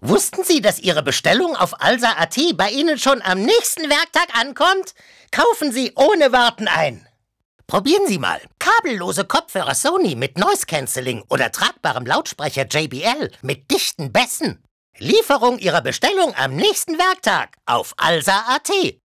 Wussten Sie, dass Ihre Bestellung auf Alsa.at bei Ihnen schon am nächsten Werktag ankommt? Kaufen Sie ohne Warten ein. Probieren Sie mal. Kabellose Kopfhörer Sony mit Noise Cancelling oder tragbarem Lautsprecher JBL mit dichten Bässen. Lieferung Ihrer Bestellung am nächsten Werktag auf Alsa.at.